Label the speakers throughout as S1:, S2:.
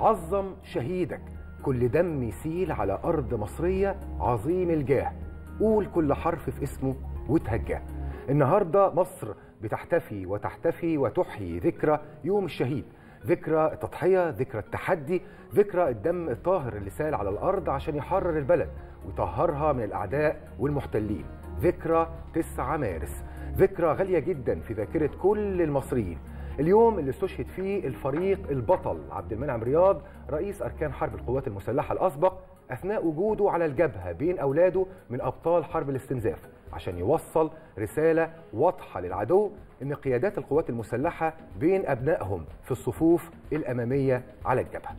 S1: عظم شهيدك كل دم يسيل على أرض مصرية عظيم الجاه قول كل حرف في اسمه وتهجاه النهاردة مصر بتحتفي وتحتفي وتحيي ذكرى يوم الشهيد ذكرى التضحية ذكرى التحدي ذكرى الدم الطاهر اللي سال على الأرض عشان يحرر البلد ويطهرها من الأعداء والمحتلين ذكرى 9 مارس ذكرى غالية جدا في ذاكرة كل المصريين اليوم اللي استشهد فيه الفريق البطل عبد المنعم رياض رئيس أركان حرب القوات المسلحة الأسبق أثناء وجوده على الجبهة بين أولاده من أبطال حرب الاستنزاف عشان يوصل رسالة واضحة للعدو إن قيادات القوات المسلحة بين أبنائهم في الصفوف الأمامية على الجبهة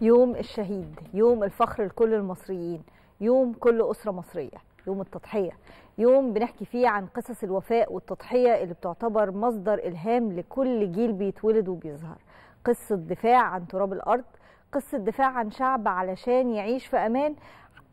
S2: يوم الشهيد يوم الفخر لكل المصريين يوم كل أسرة مصرية يوم التضحية يوم بنحكي فيه عن قصص الوفاء والتضحية اللي بتعتبر مصدر إلهام لكل جيل بيتولد وبيظهر قصة دفاع عن تراب الأرض قصة دفاع عن شعب علشان يعيش في أمان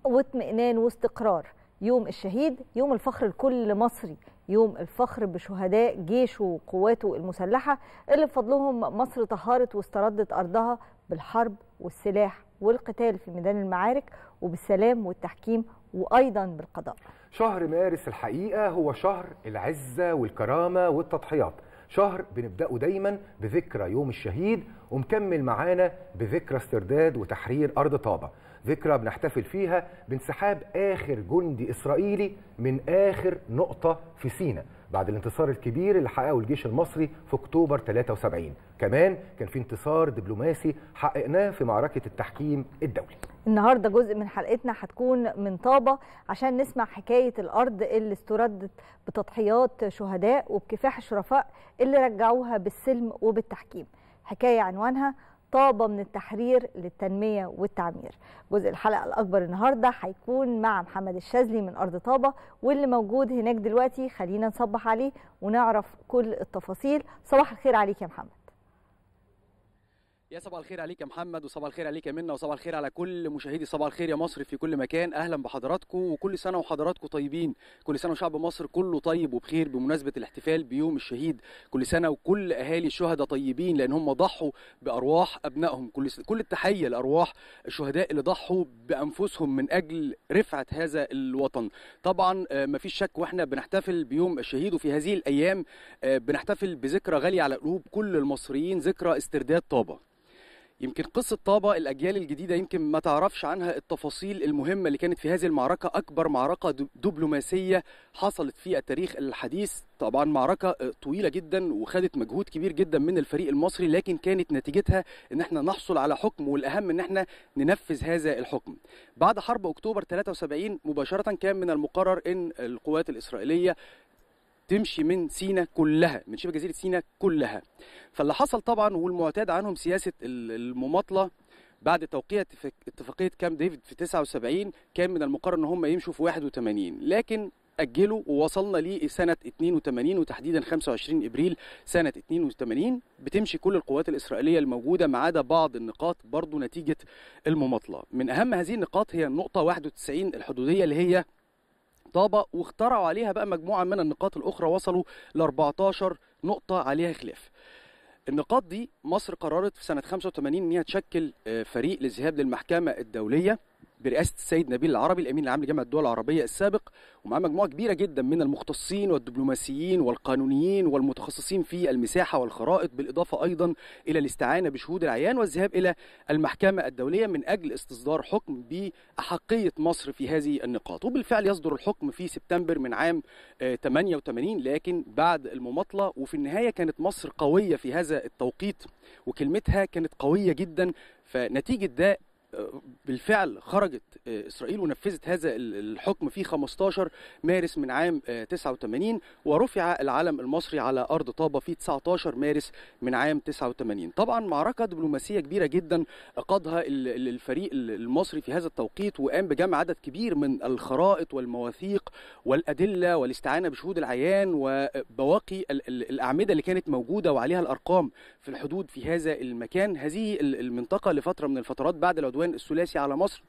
S2: واطمئنان واستقرار يوم الشهيد يوم الفخر لكل مصري يوم الفخر بشهداء جيشه وقواته المسلحة اللي بفضلهم مصر طهرت واستردت أرضها بالحرب والسلاح والقتال في ميدان المعارك وبالسلام والتحكيم وأيضا بالقضاء
S1: شهر مارس الحقيقة هو شهر العزة والكرامة والتضحيات شهر بنبدأه دايما بذكرى يوم الشهيد ومكمل معانا بذكرى استرداد وتحرير أرض طابة ذكرى بنحتفل فيها بانسحاب آخر جندي إسرائيلي من آخر نقطة في سينا بعد الانتصار الكبير اللي حققه الجيش المصري في اكتوبر 73 كمان كان في انتصار دبلوماسي حققناه في معركه التحكيم الدولي
S2: النهارده جزء من حلقتنا هتكون من طابه عشان نسمع حكايه الارض اللي استردت بتضحيات شهداء وبكفاح الشرفاء اللي رجعوها بالسلم وبالتحكيم حكايه عنوانها طابة من التحرير للتنمية والتعمير جزء الحلقة الأكبر النهاردة هيكون مع محمد الشاذلي من أرض طابة واللي موجود هناك دلوقتي خلينا نصبح عليه ونعرف كل التفاصيل صباح الخير عليك يا محمد
S3: يا صباح الخير عليك يا محمد وصباح الخير عليك يا منى وصباح الخير على كل مشاهدي صباح الخير يا مصر في كل مكان اهلا بحضراتكم وكل سنه وحضراتكم طيبين كل سنه وشعب مصر كله طيب وبخير بمناسبه الاحتفال بيوم الشهيد كل سنه وكل اهالي الشهداء طيبين لان هم ضحوا بارواح ابنائهم كل س... كل التحيه لارواح الشهداء اللي ضحوا بانفسهم من اجل رفعه هذا الوطن طبعا آه، مفيش شك واحنا بنحتفل بيوم الشهيد وفي هذه الايام آه، بنحتفل بذكرى غاليه على قلوب كل المصريين ذكرى استرداد طابه يمكن قصه طابه الاجيال الجديده يمكن ما تعرفش عنها التفاصيل المهمه اللي كانت في هذه المعركه اكبر معركه دبلوماسيه حصلت في التاريخ الحديث طبعا معركه طويله جدا وخدت مجهود كبير جدا من الفريق المصري لكن كانت نتيجتها ان احنا نحصل على حكم والاهم ان احنا ننفذ هذا الحكم بعد حرب اكتوبر 73 مباشره كان من المقرر ان القوات الاسرائيليه تمشي من سينا كلها من شبه جزيره سينا كلها فاللي حصل طبعا والمعتاد عنهم سياسه المماطله بعد توقيع اتفاقيه كام ديفيد في 79 كان من المقرر ان هم يمشوا في 81 لكن اجلوا ووصلنا لسنه 82 وتحديدا 25 ابريل سنه 82 بتمشي كل القوات الاسرائيليه الموجوده ما عدا بعض النقاط برضه نتيجه المماطله من اهم هذه النقاط هي النقطه 91 الحدوديه اللي هي طابه واخترعوا عليها بقى مجموعه من النقاط الاخرى وصلوا ل 14 نقطه عليها خلاف. النقاط دي مصر قررت في سنه 85 ان هي تشكل آه، فريق للذهاب للمحكمه الدوليه برئاسه السيد نبيل العربي الامين العام لجامعه الدول العربيه السابق ومعاه مجموعه كبيره جدا من المختصين والدبلوماسيين والقانونيين والمتخصصين في المساحه والخرائط بالاضافه ايضا الى الاستعانه بشهود العيان والذهاب الى المحكمه الدوليه من اجل استصدار حكم باحقيه مصر في هذه النقاط وبالفعل يصدر الحكم في سبتمبر من عام 88 آه، لكن بعد المماطله وفي النهايه كانت مصر قويه في هذا التوقيت وكلمتها كانت قويه جدا فنتيجه ده بالفعل خرجت آه، اسرائيل ونفذت هذا الحكم في 15 مارس من عام 89 آه، ورفع العلم المصري على ارض طابه في 19 مارس من عام 89 طبعا معركه دبلوماسيه كبيره جدا قادها الفريق المصري في هذا التوقيت وقام بجمع عدد كبير من الخرائط والمواثيق والادله والاستعانه بشهود العيان وبواقي الاعمده اللي كانت موجوده وعليها الارقام في الحدود في هذا المكان هذه المنطقه لفتره من الفترات بعد العدوان الثلاثي السياسي على مصر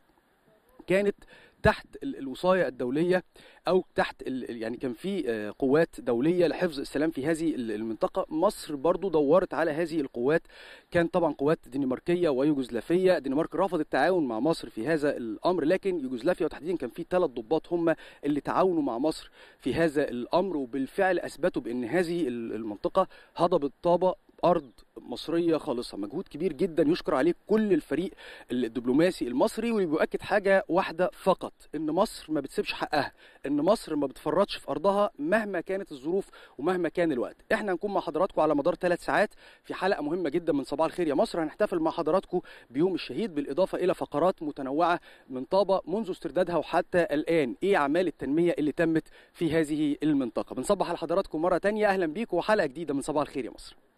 S3: كانت تحت الوصاية الدولية أو تحت يعني كان في آه، قوات دولية لحفظ السلام في هذه المنطقة مصر برضو دورت على هذه القوات كان طبعا قوات دنماركية ويوغوسلافية دنمارك رفضت التعاون مع مصر في هذا الأمر لكن يوغوسلافيا وتحديدا كان في ثلاث ضباط هم اللي تعاونوا مع مصر في هذا الأمر وبالفعل أثبتوا بأن هذه المنطقة هضبت طابة ارض مصريه خالصه مجهود كبير جدا يشكر عليه كل الفريق الدبلوماسي المصري واللي بيؤكد حاجه واحده فقط ان مصر ما بتسيبش حقها ان مصر ما بتفرطش في ارضها مهما كانت الظروف ومهما كان الوقت احنا هنكون مع حضراتكم على مدار ثلاث ساعات في حلقه مهمه جدا من صباح الخير يا مصر هنحتفل مع حضراتكم بيوم الشهيد بالاضافه الى فقرات متنوعه من طابه منذ استردادها وحتى الان ايه اعمال التنميه اللي تمت في هذه المنطقه بنصبح على حضراتكم مره ثانيه اهلا بيكم وحلقه جديده من صباح الخير يا مصر